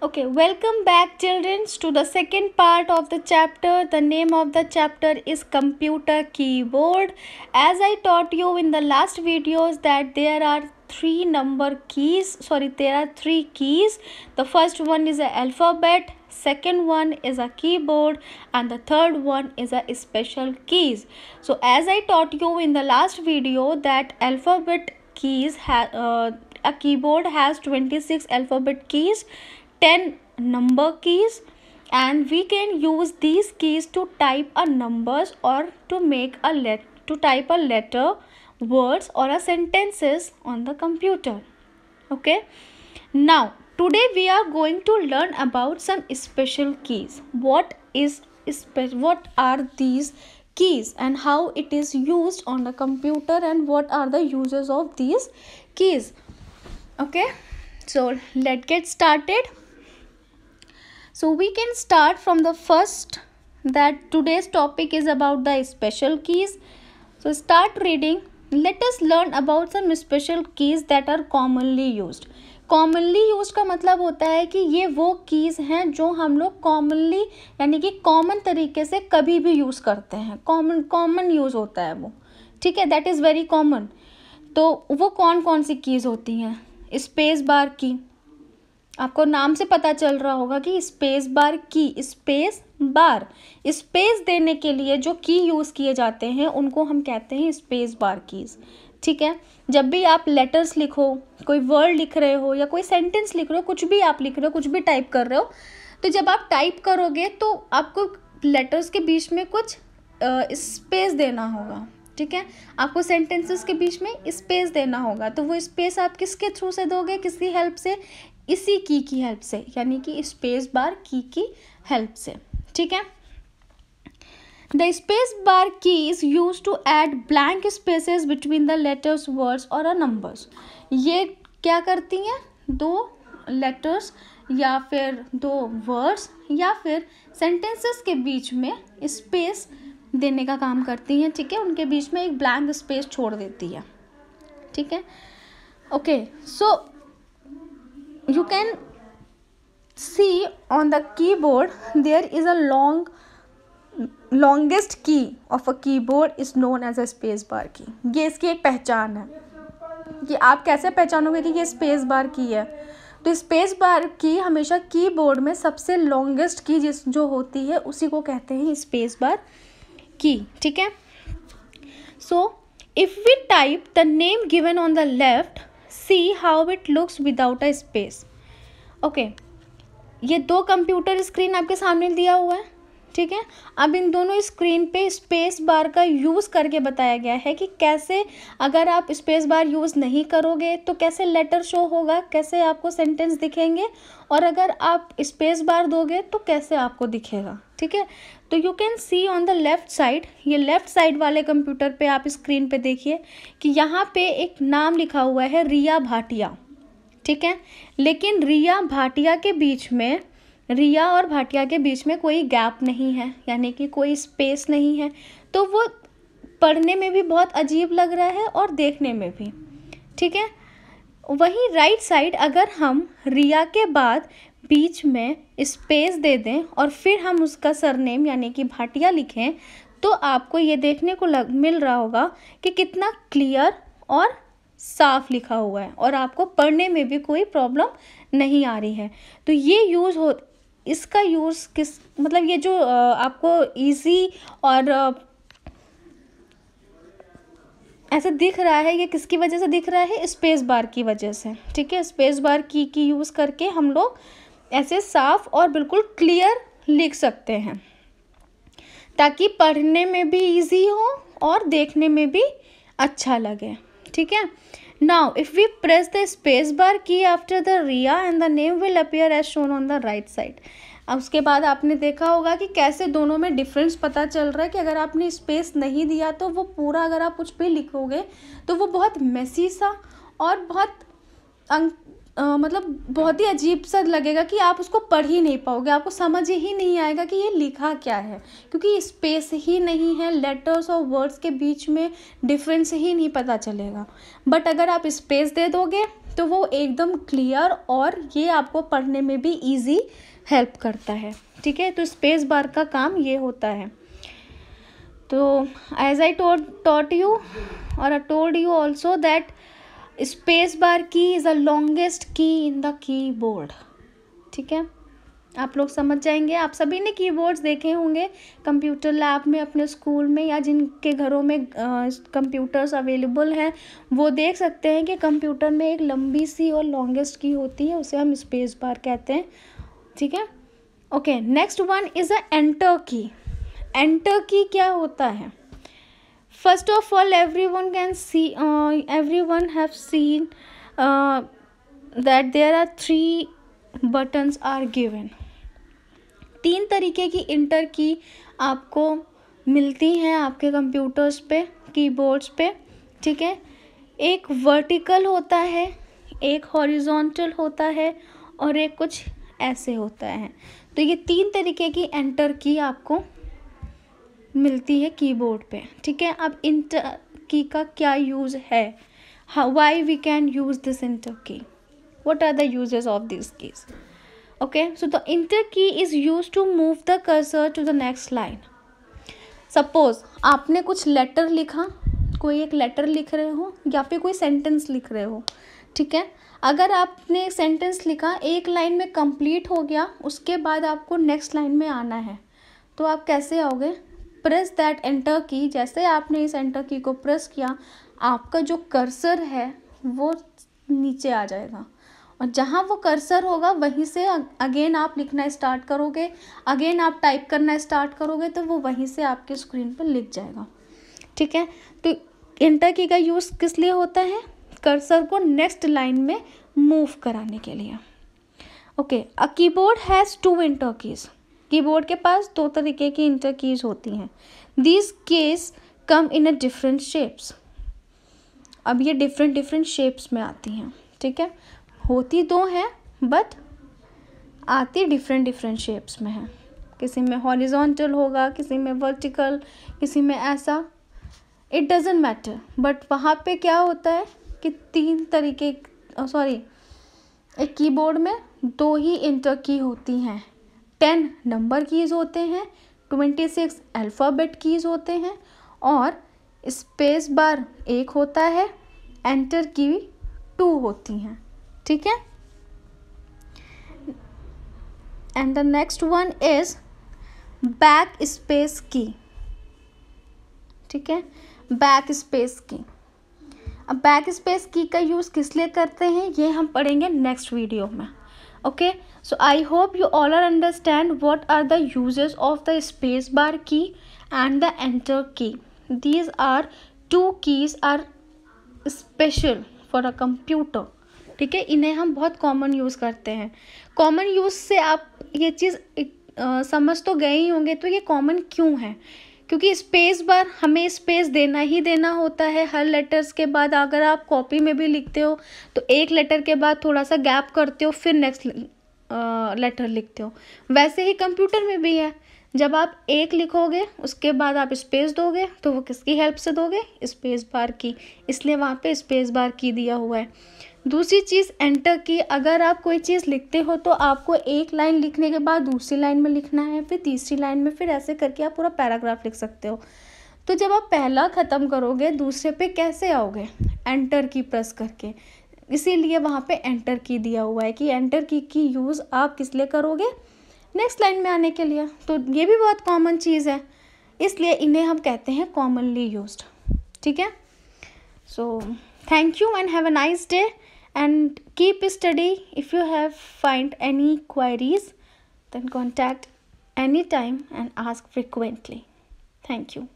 okay welcome back children to the second part of the chapter the name of the chapter is computer keyboard as i taught you in the last videos that there are three number keys sorry there are three keys the first one is a alphabet second one is a keyboard and the third one is a special keys so as i taught you in the last video that alphabet keys have uh, a keyboard has 26 alphabet keys 10 number keys and we can use these keys to type a numbers or to make a let to type a letter words or a sentences on the computer okay now today we are going to learn about some special keys what is what are these keys and how it is used on the computer and what are the uses of these keys okay so let's get started so we can start from the first that today's topic is about the special keys so start reading let us learn about some special keys that are commonly used commonly use का मतलब होता है कि ये वो keys हैं जो हम लोग कॉमनली यानी कि कॉमन तरीके से कभी भी यूज़ करते हैं कॉमन कॉमन यूज़ होता है वो ठीक है दैट इज़ वेरी कॉमन तो वो कौन कौन सी कीज़ होती हैं स्पेस बार की आपको नाम से पता चल रहा होगा कि स्पेस बार की स्पेस बार स्पेस देने के लिए जो की यूज़ किए जाते हैं उनको हम कहते हैं स्पेस बार कीज़ ठीक है जब भी आप लेटर्स लिखो कोई वर्ड लिख रहे हो या कोई सेंटेंस लिख रहे हो कुछ भी आप लिख रहे हो कुछ भी टाइप कर रहे हो तो जब आप टाइप करोगे तो आपको लेटर्स के बीच में कुछ स्पेस देना होगा ठीक है आपको सेंटेंसेस के बीच में स्पेस देना होगा तो वो स्पेस आप किसके थ्रू से दोगे किसकी हेल्प से इसी की की हेल्प से यानी कि स्पेस बार की की हेल्प से ठीक है the space bar key is use to add blank spaces between the letters words और अ नंबर्स ये क्या करती हैं दो लेटर्स या फिर दो वर्ड्स या फिर सेंटेंसेस के बीच में स्पेस देने का काम करती हैं ठीक है उनके बीच में एक ब्लैंक स्पेस छोड़ देती है ठीक है okay so you can see on the keyboard there is a long longest key of a keyboard is known as a space bar key ये इसकी एक पहचान है कि आप कैसे पहचानोगे कि ये स्पेस बार की है तो स्पेस बार की हमेशा कीबोर्ड में सबसे लॉन्गेस्ट की जिस जो होती है उसी को कहते हैं स्पेस बार की ठीक है so if we type the name given on the left see how it looks without a space okay ये दो कंप्यूटर स्क्रीन आपके सामने दिया हुआ है ठीक है अब इन दोनों स्क्रीन पे स्पेस बार का यूज़ करके बताया गया है कि कैसे अगर आप स्पेस बार यूज़ नहीं करोगे तो कैसे लेटर शो होगा कैसे आपको सेंटेंस दिखेंगे और अगर आप स्पेस बार दोगे तो कैसे आपको दिखेगा ठीक है तो you can see on the left side ये लेफ़्ट साइड वाले कंप्यूटर पे आप स्क्रीन पे देखिए कि यहाँ पे एक नाम लिखा हुआ है रिया भाटिया ठीक है लेकिन रिया भाटिया के बीच में रिया और भाटिया के बीच में कोई गैप नहीं है यानी कि कोई स्पेस नहीं है तो वो पढ़ने में भी बहुत अजीब लग रहा है और देखने में भी ठीक है वहीं राइट साइड अगर हम रिया के बाद बीच में स्पेस दे दें और फिर हम उसका सरनेम यानी कि भाटिया लिखें तो आपको ये देखने को लग मिल रहा होगा कि कितना क्लियर और साफ लिखा हुआ है और आपको पढ़ने में भी कोई प्रॉब्लम नहीं आ रही है तो ये यूज़ हो इसका यूज़ किस मतलब ये जो आपको ईजी और ऐसे दिख रहा है ये किसकी वजह से दिख रहा है स्पेस बार की वजह से ठीक है स्पेस बार की की यूज़ करके हम लोग ऐसे साफ और बिल्कुल क्लियर लिख सकते हैं ताकि पढ़ने में भी इजी हो और देखने में भी अच्छा लगे ठीक है now if we press the space bar key after the Riya and the name will appear as shown on the right side अब उसके बाद आपने देखा होगा कि कैसे दोनों में डिफरेंस पता चल रहा है कि अगर आपने स्पेस नहीं दिया तो वो पूरा अगर आप कुछ भी लिखोगे तो वो बहुत मैसी सा और बहुत अंक आ, मतलब बहुत ही अजीब सा लगेगा कि आप उसको पढ़ ही नहीं पाओगे आपको समझ ही नहीं आएगा कि ये लिखा क्या है क्योंकि स्पेस ही नहीं है लेटर्स और वर्ड्स के बीच में डिफरेंस ही नहीं पता चलेगा बट अगर आप स्पेस दे दोगे तो वो एकदम क्लियर और ये आपको पढ़ने में भी ईजी हेल्प करता है ठीक है तो स्पेस बार का काम ये होता है तो एज आई टॉट यू और I told you also that space bar key is a longest key in the key board ठीक है आप लोग समझ जाएंगे आप सभी ने कीबोर्ड्स देखे होंगे कंप्यूटर लैब में अपने स्कूल में या जिनके घरों में कंप्यूटर्स अवेलेबल हैं वो देख सकते हैं कि कंप्यूटर में एक लंबी सी और लॉन्गेस्ट की होती है उसे हम स्पेस बार कहते हैं ठीक है okay next one is a enter key enter key क्या होता है first of all everyone can see everyone have seen that there are three buttons are given तीन तरीके की इंटर की आपको मिलती हैं आपके कंप्यूटर्स पे कीबोर्ड्स पे ठीक है एक वर्टिकल होता है एक हॉरिजॉन्टल होता है और एक कुछ ऐसे होता है तो ये तीन तरीके की एंटर की आपको मिलती है कीबोर्ड पे ठीक है अब इंटर की का क्या यूज़ है why we can use this enter key what are the uses of these keys okay so the enter key is used to move the cursor to the next line suppose आपने कुछ letter लिखा कोई एक letter लिख रहे हो या फिर कोई सेंटेंस लिख रहे हो ठीक है अगर आपने एक सेंटेंस लिखा एक लाइन में कंप्लीट हो गया उसके बाद आपको नेक्स्ट लाइन में आना है तो आप कैसे आओगे प्रेस दैट एंटर की जैसे आपने इस एंटर की को प्रेस किया आपका जो कर्सर है वो नीचे आ जाएगा और जहाँ वो कर्सर होगा वहीं से अगेन आप लिखना स्टार्ट करोगे अगेन आप टाइप करना स्टार्ट करोगे तो वो वहीं से आपके स्क्रीन पर लिख जाएगा ठीक है तो इंटर की का यूज़ किस लिए होता है कर्सर को नेक्स्ट लाइन में मूव कराने के लिए okay a keyboard has two enter keys keyboard के पास दो तरीके की इंटर कीज़ होती हैं these keys come in a different shapes अब ये डिफरेंट डिफरेंट शेप्स में आती हैं ठीक है होती दो तो हैं बट आती डिफरेंट डिफरेंट शेप्स में है किसी में हॉरिजॉन्टल होगा किसी में वर्टिकल किसी में ऐसा इट डजेंट मैटर बट वहाँ पे क्या होता है कि तीन तरीके सॉरी एक कीबोर्ड में दो ही इंटर की होती हैं टेन नंबर कीज़ होते हैं ट्वेंटी सिक्स अल्फ़ाबेट कीज़ होते हैं और स्पेस बार एक होता है एंटर की टू होती हैं ठीक है and the next one is backspace key ठीक है बैक स्पेस की अब बैक स्पेस की का यूज़ किस लिए करते हैं ये हम पढ़ेंगे नेक्स्ट वीडियो में okay so I hope you all are understand what are the uses of the space bar key and the enter key these are two keys are special for a computer ठीक है इन्हें हम बहुत common use करते हैं common use से आप ये चीज़ समझ तो गए ही होंगे तो ये कॉमन क्यों है क्योंकि स्पेस बार हमें स्पेस देना ही देना होता है हर लेटर्स के बाद अगर आप कॉपी में भी लिखते हो तो एक लेटर के बाद थोड़ा सा गैप करते हो फिर नेक्स्ट लेटर लिखते हो वैसे ही कंप्यूटर में भी है जब आप एक लिखोगे उसके बाद आप स्पेस दोगे तो वो किसकी हेल्प से दोगे स्पेस बार की इसलिए वहाँ पे स्पेस बार की दिया हुआ है दूसरी चीज़ एंटर की अगर आप कोई चीज़ लिखते हो तो आपको एक लाइन लिखने के बाद दूसरी लाइन में लिखना है फिर तीसरी लाइन में फिर ऐसे करके आप पूरा पैराग्राफ लिख सकते हो तो जब आप पहला ख़त्म करोगे दूसरे पे कैसे आओगे एंटर की प्रेस करके इसीलिए वहाँ पे एंटर की दिया हुआ है कि एंटर की की यूज़ आप किस लिए करोगे नेक्स्ट लाइन में आने के लिए तो ये भी बहुत कॉमन चीज़ है इसलिए इन्हें हम कहते हैं कॉमनली यूज ठीक है so thank you and have a nice day and keep study if you have find any queries then contact anytime and ask frequently thank you